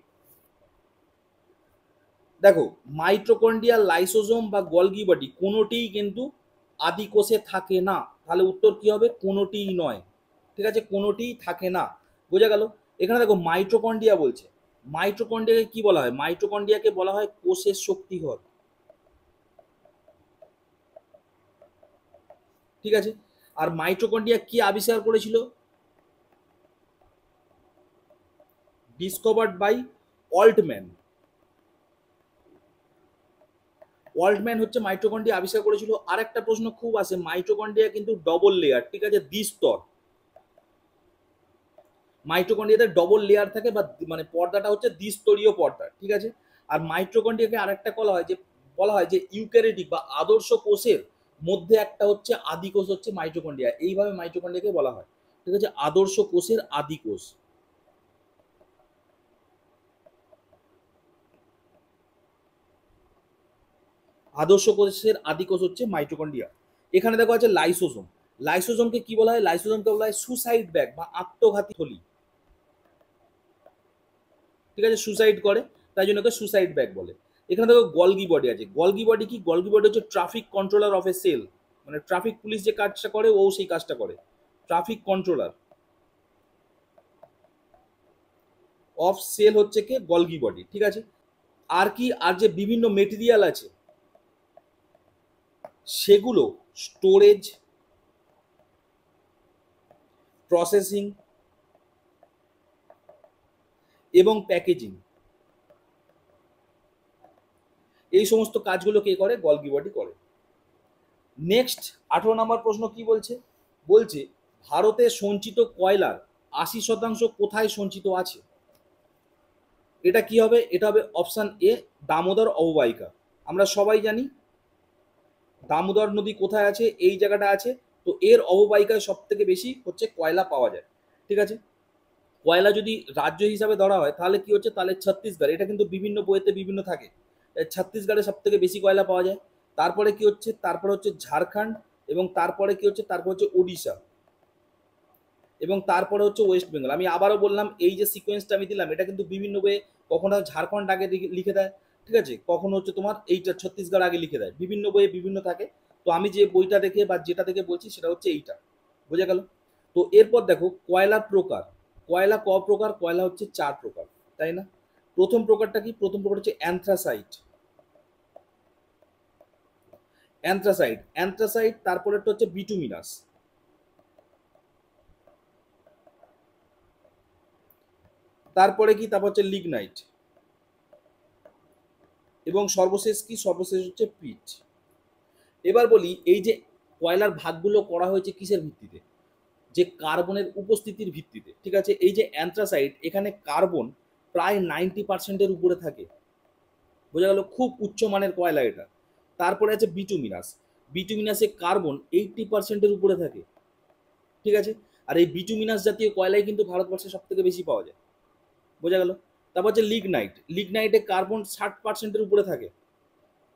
দেখো মাইট্রোকন্ডিয়া লাইসোজোম বা গলগি বডি কোনোটিই কিন্তু আদি কোষে থাকে না তাহলে উত্তর কি হবে কোনোটিই নয় ঠিক আছে কোনোটিই থাকে না বোঝা গেল এখানে দেখো মাইট্রোকন্ডিয়া বলছে মাইট্রোকন্ডিয়াকে কি বলা হয় মাইট্রোকন্ডিয়াকে বলা হয় কোষের শক্তিঘর ঠিক আছে আর মাইট্রোকন্ডিয়া কি আবিষ্কার করেছিল ডিসকভার্ড বাই অল্টম্যান ওয়ার্ল্ডম্যান হচ্ছে মাইট্রোকন্ডিয়া আবিষ্কার করেছিল আর একটা প্রশ্ন খুব আছে মাইট্রোকন্ডিয়া কিন্তু ডবল লেয়ার ঠিক আছে দ্বিস্তর মাইট্রোকন্ডিয়াতে ডবল লেয়ার থাকে বা মানে পর্দাটা হচ্ছে দ্বিস্তরীয় পর্দা ঠিক আছে আর আর আরেকটা বলা হয় যে বলা হয় যে ইউক্যারিটিক বা আদর্শ কোষের মধ্যে একটা হচ্ছে আদি কোষ হচ্ছে মাইট্রোকন্ডিয়া এইভাবে মাইট্রোকন্ডিয়াকে বলা হয় ঠিক আছে আদর্শ কোষের আদি কোষ আদর্শ কোষের আদি কোষ হচ্ছে মাইটোকন্ডিয়া এখানে দেখো আছে লাইসোজম লাইসোজমকে কি বলা হয় লাইসোজমকে বলা হয় সুসাইড ব্যাগ বা আত্মঘাতী থলি ঠিক আছে সুসাইড করে তাই জন্য ওকে সুসাইড ব্যাগ বলে এখানে দেখো গলগি বডি আছে গলগি বডি কি গলগি বডি হচ্ছে traffic controller of a cell মানে ট্রাফিক পুলিশ যে কাজটা করে ও সেই কাজটা করে ট্রাফিক কন্ট্রোলার অফ সেল হচ্ছে কে গলগি বডি ঠিক আছে আর কি আর যে বিভিন্ন মেটেরিয়াল আছে সেগুলো স্টোরেজ প্রসেসিং এবং প্যাকেজিং এই সমস্ত কাজগুলো কে করে গলগিবাটি করে নেক্সট আঠারো নম্বর প্রশ্ন কি বলছে বলছে ভারতে সঞ্চিত কয়লার আশি শতাংশ কোথায় সঞ্চিত আছে এটা কি হবে এটা হবে অপশান এ দামোদর অববাহিকা আমরা সবাই জানি দামোদর নদী কোথায় আছে এই জায়গাটা আছে তো এর অববাহিকায় সব থেকে বেশি হচ্ছে কয়লা পাওয়া যায় ঠিক আছে কয়লা যদি রাজ্য হিসাবে ধরা হয় তাহলে কি হচ্ছে তাহলে ছত্তিশগড় এটা কিন্তু বিভিন্ন বইতে বিভিন্ন থাকে ছত্তিশগড়ে সব থেকে বেশি কয়লা পাওয়া যায় তারপরে কি হচ্ছে তারপরে হচ্ছে ঝাড়খণ্ড এবং তারপরে কি হচ্ছে তারপর হচ্ছে ওড়িশা এবং তারপরে হচ্ছে ওয়েস্ট বেঙ্গল আমি আবারও বললাম এই যে সিকোয়েন্সটা আমি দিলাম এটা কিন্তু বিভিন্ন বইয়ে কখনো ঝাড়খণ্ড আগে লিখে দেয় ঠিক আছে কখনো হচ্ছে তোমার এইটা ছত্তিশগড় আগে লিখে দেয় বিভিন্ন বইয়ে বিভিন্ন থাকে তো আমি যে বইটা দেখে বা যেটা দেখে বলছি সেটা হচ্ছে এইটা বোঝা গেল তো এরপর দেখো কয়লার প্রকার কয়লা ক প্রকার কয়লা হচ্ছে চার প্রকার তাই না প্রথম প্রকারটা কি প্রথম প্রকার হচ্ছে অ্যান্থ্রাসাইট অ্যান্থ্রাসাইট অ্যান্থ্রাসাইট তারপরে একটা হচ্ছে বিটুমিনাস তারপরে কি তারপর হচ্ছে লিগনাইট এবং সর্বশেষ কি সর্বশেষ হচ্ছে পিট এবার বলি এই যে কয়লার ভাগগুলো করা হয়েছে কিসের ভিত্তিতে যে কার্বনের উপস্থিতির ভিত্তিতে ঠিক আছে এই যে অ্যান্থ্রাসাইড এখানে কার্বন প্রায় নাইনটি পার্সেন্টের উপরে থাকে বোঝা গেল খুব উচ্চ মানের কয়লা এটা তারপরে আছে বিটুমিনাস বিটুমিনাসে কার্বন এইটটি পার্সেন্টের উপরে থাকে ঠিক আছে আর এই বিটুমিনাস জাতীয় কয়লাই কিন্তু ভারতবর্ষে সব থেকে বেশি পাওয়া যায় বোঝা গেল তারপর হচ্ছে লিগনাইট লিগনাইটে কার্বন ষাট পার্সেন্টের উপরে থাকে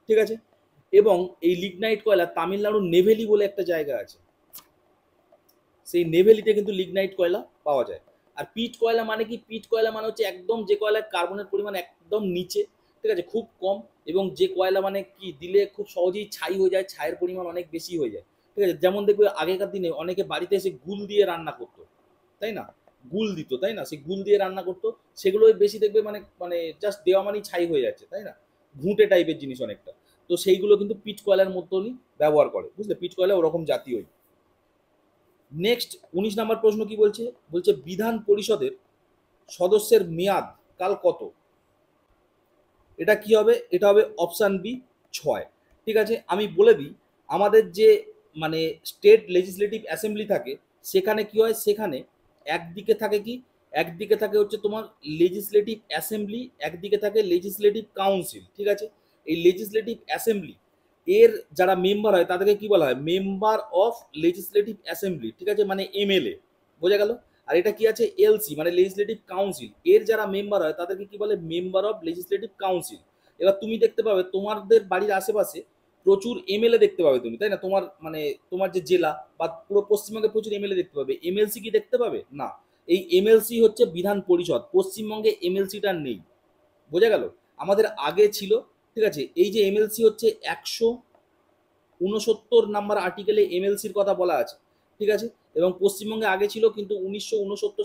ঠিক আছে এবং এই লিগনাইট কয়লা তামিলনাড়ুর নেভেলি বলে একটা জায়গা আছে সেই নেভেলিতে কিন্তু লিগনাইট কয়লা পাওয়া যায় আর পিট কয়লা মানে কি পিট কয়লা মানে হচ্ছে একদম যে কয়লায় কার্বনের পরিমাণ একদম নিচে ঠিক আছে খুব কম এবং যে কয়লা মানে কি দিলে খুব সহজেই ছাই হয়ে যায় ছাইয়ের পরিমাণ অনেক বেশি হয়ে যায় ঠিক আছে যেমন দেখবে আগেকার দিনে অনেকে বাড়িতে এসে গুল দিয়ে রান্না করতো তাই না গুল দিত তাই না সেই গুল দিয়ে রান্না করতো সেগুলো বেশি দেখবে মানে মানে জাস্ট দেওয়া মানেই ছাই হয়ে যাচ্ছে তাই না ঘুঁটে টাইপের জিনিস অনেকটা তো সেইগুলো কিন্তু পিচ কয়লার মতনই ব্যবহার করে বুঝলে পিচ কয়লা ওরকম জাতীয়ই নেক্সট উনিশ নাম্বার প্রশ্ন কি বলছে বলছে বিধান পরিষদের সদস্যের মেয়াদ কাল কত এটা কি হবে এটা হবে অপশান বি ছয় ঠিক আছে আমি বলে দিই আমাদের যে মানে স্টেট লেজিসলেটিভ অ্যাসেম্বলি থাকে সেখানে কি হয় সেখানে একদিকে থাকে কি একদিকে থাকে হচ্ছে তোমার লেজিসলেটিভ অ্যাসেম্বলি একদিকে থাকে লেজিসলেটিভ কাউন্সিল ঠিক আছে এই লেজিসলেটিভ অ্যাসেম্বলি এর যারা মেম্বার হয় তাদেরকে কি বলা হয় মেম্বার অফ লেজিসলেটিভ অ্যাসেম্বলি ঠিক আছে মানে এমএলএ বোঝা গেল আর এটা কি আছে এলসি মানে লেজিসলেটিভ কাউন্সিল এর যারা মেম্বার হয় তাদেরকে কি বলে মেম্বার অফ লেজিসলেটিভ কাউন্সিল এবার তুমি দেখতে পাবে তোমাদের বাড়ির আশেপাশে প্রচুর এমএলএ দেখতে পাবে তুমি তাই না তোমার মানে তোমার যে জেলা বা পুরো পশ্চিমবঙ্গে প্রচুর এমএলএ দেখতে পাবে এমএলসি কি দেখতে পাবে না এই এমএলসি হচ্ছে বিধান পরিষদ পশ্চিমবঙ্গে এমএলসিটা নেই বোঝা গেল আমাদের আগে ছিল ঠিক আছে এই যে এমএলসি হচ্ছে একশো উনসত্তর নাম্বার আর্টিকেলে এমএলসির কথা বলা আছে ঠিক আছে এবং পশ্চিমবঙ্গে আগে ছিল কিন্তু উনিশশো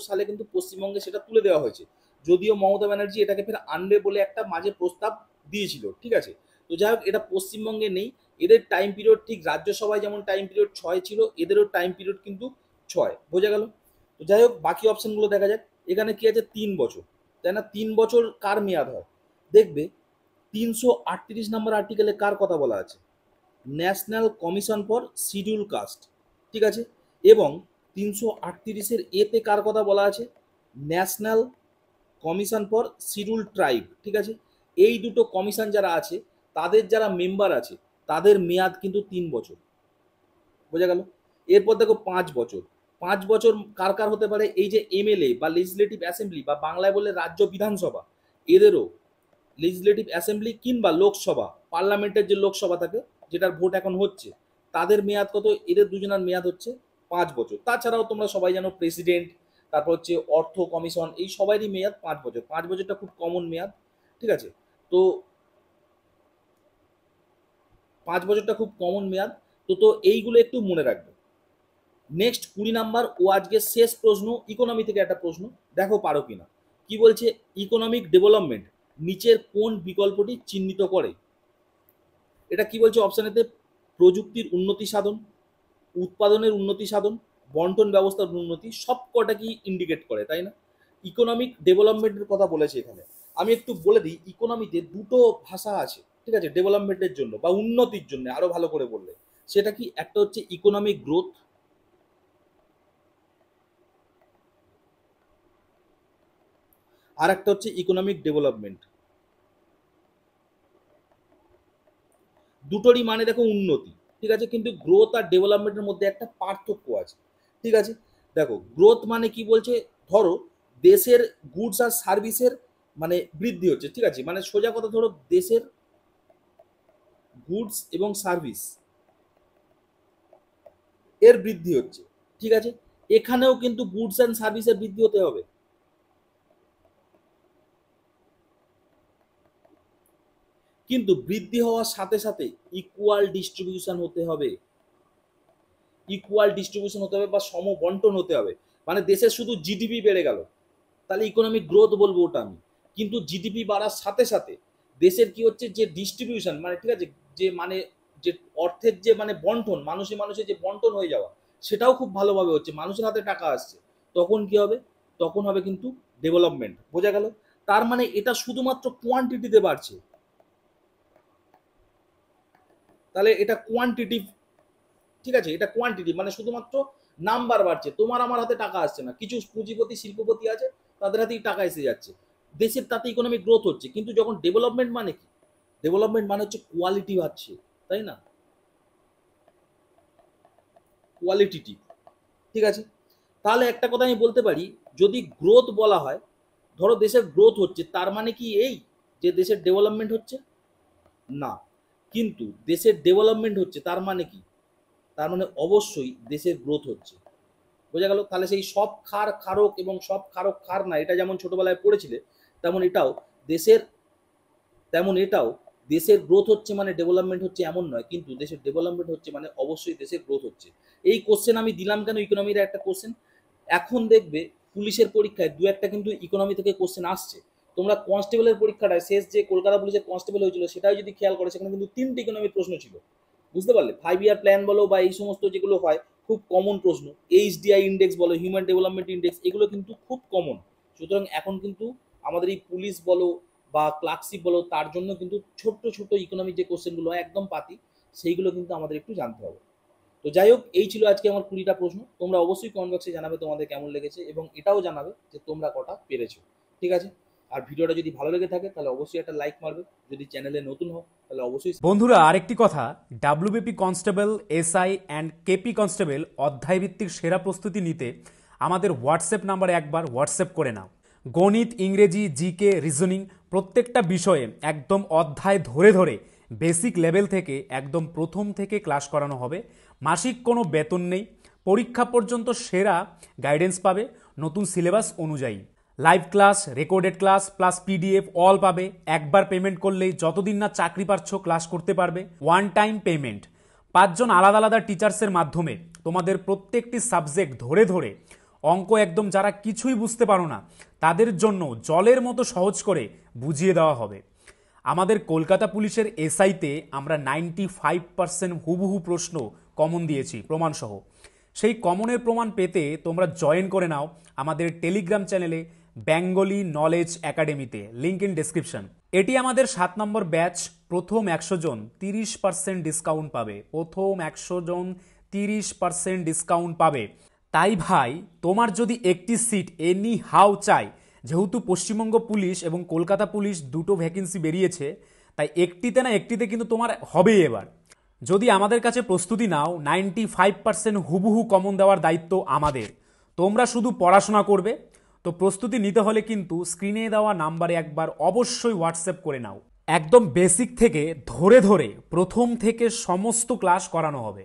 সালে কিন্তু পশ্চিমবঙ্গে সেটা তুলে দেওয়া হয়েছে যদিও মমতা ব্যানার্জি এটাকে ফের আনবে বলে একটা মাঝে প্রস্তাব দিয়েছিল ঠিক আছে তো যাই হোক এটা পশ্চিমবঙ্গে নেই এদের টাইম পিরিয়ড ঠিক রাজ্যসভায় যেমন টাইম পিরিয়ড ছয় ছিল এদেরও টাইম পিরিয়ড কিন্তু ছয় বোঝা গেল তো যাই হোক বাকি অপশানগুলো দেখা যাক এখানে কি আছে তিন বছর তাই না তিন বছর কার মেয়াদ হয় দেখবে তিনশো আটত্রিশ নম্বর আর্টিকেলে কার কথা বলা আছে national commission for schedule caste ঠিক আছে এবং তিনশো আটত্রিশের এতে কার কথা বলা আছে national commission for schedule tribe ঠিক আছে এই দুটো কমিশন যারা আছে তাদের যারা মেম্বার আছে তাদের মেয়াদ কিন্তু তিন বছর বোঝা গেল এরপর দেখো পাঁচ বছর পাঁচ বছর কার কার হতে পারে এই যে এমএলএ বা লেজিসলেটিভ অ্যাসেম্বলি বা বাংলায় বলে রাজ্য বিধানসভা এদেরও লেজিসলেটিভ অ্যাসেম্বলি কিংবা লোকসভা পার্লামেন্টের যে লোকসভা থাকে যেটার ভোট এখন হচ্ছে তাদের মেয়াদ কত এদের দুজনের মেয়াদ হচ্ছে পাঁচ বছর তাছাড়াও তোমরা সবাই জানো প্রেসিডেন্ট তারপর হচ্ছে অর্থ কমিশন এই সবারই মেয়াদ পাঁচ বছর পাঁচ বছরটা খুব কমন মেয়াদ ঠিক আছে তো পাঁচ বছরটা খুব কমন মেয়াদ তো তো এইগুলো একটু মনে রাখবে নেক্সট কুড়ি নাম্বার ও আজকে শেষ প্রশ্ন ইকোনমি থেকে একটা প্রশ্ন দেখো পারো কিনা কি বলছে ইকোনমিক ডেভেলপমেন্ট নিচের কোন বিকল্পটি চিহ্নিত করে এটা কি বলছে অপশানেতে প্রযুক্তির উন্নতি সাধন উৎপাদনের উন্নতি সাধন বন্টন ব্যবস্থার উন্নতি সব কটা কি ইন্ডিকেট করে তাই না ইকোনমিক ডেভেলপমেন্টের কথা বলেছে এখানে আমি একটু বলে দিই ইকোনমিতে দুটো ভাষা আছে ঠিক আছে ডেভেলপমেন্টের জন্য বা উন্নতির জন্য আরো ভালো করে বললে সেটা কি একটা হচ্ছে ইকোনমিক গ্রোথ আর একটা হচ্ছে ইকোনমিক ডেভেলপমেন্ট দুটোরই মানে দেখো উন্নতি ঠিক আছে কিন্তু গ্রোথ আর ডেভেলপমেন্টের মধ্যে একটা পার্থক্য আছে ঠিক আছে দেখো গ্রোথ মানে কি বলছে ধরো দেশের গুডস আর সার্ভিসের মানে বৃদ্ধি হচ্ছে ঠিক আছে মানে সোজা কথা ধরো দেশের গুডস এবং সার্ভিস এর বৃদ্ধি হচ্ছে ঠিক আছে এখানেও কিন্তু গুডস অ্যান্ড সার্ভিসের বৃদ্ধি হতে হবে কিন্তু বৃদ্ধি হওয়ার সাথে সাথে ইকুয়াল ডিস্ট্রিবিউশন হতে হবে ইকুয়াল ডিস্ট্রিবিউশন হতে হবে বা সমবন্টন হতে হবে মানে দেশে শুধু জিডিপি বেড়ে গেল তাহলে ইকোনমিক গ্রোথ বলবো ওটা আমি কিন্তু জিডিপি বাড়ার সাথে সাথে দেশের কি হচ্ছে যে ডিস্ট্রিবিউশন মানে ঠিক আছে যে মানে যে অর্থের যে মানে বন্টন মানুষে মানুষে যে বন্টন হয়ে যাওয়া সেটাও খুব ভালোভাবে হচ্ছে মানুষের হাতে টাকা আসছে তখন কি হবে তখন হবে কিন্তু ডেভেলপমেন্ট বোঝা গেল তার মানে এটা শুধুমাত্র কোয়ান্টিটিতে বাড়ছে তাহলে এটা কোয়ান্টিটি ঠিক আছে এটা কোয়ান্টিটি মানে শুধুমাত্র নাম্বার বাড়ছে তোমার আমার হাতে টাকা আসছে না কিছু পুঁজিপতি শিল্পপতি আছে তাদের হাতেই টাকা এসে যাচ্ছে দেশের তাতে ইকোনমিক গ্রোথ হচ্ছে কিন্তু যখন ডেভেলপমেন্ট মানে কি ডেভেলপমেন্ট মানে হচ্ছে কোয়ালিটি বাড়ছে তাই না কোয়ালিটিটি ঠিক আছে তাহলে একটা কথা আমি বলতে পারি যদি গ্রোথ বলা হয় ধরো দেশের গ্রোথ হচ্ছে তার মানে কি এই যে দেশের ডেভেলপমেন্ট হচ্ছে না কিন্তু দেশের ডেভেলপমেন্ট হচ্ছে তার মানে কি তার মানে অবশ্যই দেশের গ্রোথ হচ্ছে বোঝা গেল তাহলে সেই সব খার খারক এবং সব খারক খার না এটা যেমন ছোটবেলায় পড়েছিলে তেমন এটাও দেশের তেমন এটাও দেশের গ্রোথ হচ্ছে মানে ডেভেলপমেন্ট হচ্ছে এমন নয় কিন্তু দেশের ডেভেলপমেন্ট হচ্ছে মানে অবশ্যই দেশের গ্রোথ হচ্ছে এই কোশ্চেন আমি দিলাম কেন ইকোনমির একটা কোশ্চেন এখন দেখবে পুলিশের পরীক্ষায় দু একটা কিন্তু ইকোনমি থেকে কোশ্চেন আসছে তোমরা কনস্টেবলের পরীক্ষাটায় শেষ যে কলকাতা পুলিশের কনস্টেবল হয়েছিল সেটাও যদি খেয়াল করে সেখানে কিন্তু তিনটি ইকোনমির প্রশ্ন ছিল বুঝতে পারলে ফাইভ ইয়ার প্ল্যান বলো বা এই সমস্ত যেগুলো হয় খুব কমন প্রশ্ন এইচডিআই ইন্ডেক্স বলো হিউম্যান ডেভেলপমেন্ট ইন্ডেক্স এগুলো কিন্তু খুব কমন সুতরাং এখন কিন্তু আমাদের এই পুলিশ বলো বা ক্লার্কশিপ বলো তার জন্য কিন্তু ছোট্ট ছোট ইকোনমিক যে কোশ্চেনগুলো হয় একদম পাতি সেইগুলো কিন্তু আমাদের একটু জানতে হবে তো যাই হোক এই ছিল আজকে আমার কুড়িটা প্রশ্ন তোমরা অবশ্যই কমেন্ট বক্সে জানাবে তোমাদের কেমন লেগেছে এবং এটাও জানাবে যে তোমরা কটা পেরেছো ঠিক আছে আর ভিডিওটা যদি ভালো লেগে থাকে তাহলে অবশ্যই একটা লাইক মারবে যদি চ্যানেলে নতুন হোক তাহলে অবশ্যই বন্ধুরা আরেকটি কথা WBP constable SI and KP constable অধ্যায়ভিত্তিক সেরা প্রস্তুতি নিতে আমাদের হোয়াটসঅ্যাপ নাম্বার একবার হোয়াটসঅ্যাপ করে নাও গণিত ইংরেজি জিকে রিজনিং প্রত্যেকটা বিষয়ে একদম অধ্যায় ধরে ধরে বেসিক লেভেল থেকে একদম প্রথম থেকে ক্লাস করানো হবে মাসিক কোনো বেতন নেই পরীক্ষা পর্যন্ত সেরা গাইডেন্স পাবে নতুন সিলেবাস অনুযায়ী live class recorded class plus PDF all পাবে একবার পেমেন্ট করলেই যতদিন না চাকরি পাচ্ছ ক্লাস করতে পারবে ওয়ান টাইম পেমেন্ট পাঁচজন আলাদা আলাদা টিচার্সের মাধ্যমে তোমাদের প্রত্যেকটি সাবজেক্ট ধরে ধরে অঙ্ক একদম যারা কিছুই বুঝতে পারো না তাদের জন্য জলের মতো সহজ করে বুঝিয়ে দেওয়া হবে আমাদের কলকাতা পুলিশের এসআইতে আমরা নাইনটি ফাইভ পার্সেন্ট হুবহু প্রশ্ন কমন দিয়েছি প্রমাণসহ সেই কমনের প্রমাণ পেতে তোমরা জয়েন করে নাও আমাদের টেলিগ্রাম চ্যানেলে বেঙ্গলি নলেজ একাডেমিতে লিঙ্ক ইন ডিসক্রিপশন এটি আমাদের সাত নম্বর ব্যাচ প্রথম একশো জন তিরিশ পার্সেন্ট ডিসকাউন্ট পাবে প্রথম একশো জন তিরিশ পার্সেন্ট ডিসকাউন্ট পাবে তাই ভাই তোমার যদি একটি সিট এনি হাউ চাই যেহেতু পশ্চিমবঙ্গ পুলিশ এবং কলকাতা পুলিশ দুটো ভ্যাকেন্সি বেরিয়েছে তাই একটিতে না একটিতে কিন্তু তোমার হবেই এবার যদি আমাদের কাছে প্রস্তুতি নাও নাইনটি ফাইভ পার্সেন্ট হুবহু কমন দেওয়ার দায়িত্ব আমাদের তোমরা শুধু পড়াশোনা করবে তো প্রস্তুতি নিতে হলে কিন্তু স্ক্রিনে দেওয়া নাম্বারে একবার অবশ্যই হোয়াটসঅ্যাপ করে নাও একদম বেসিক থেকে ধরে ধরে প্রথম থেকে সমস্ত ক্লাস করানো হবে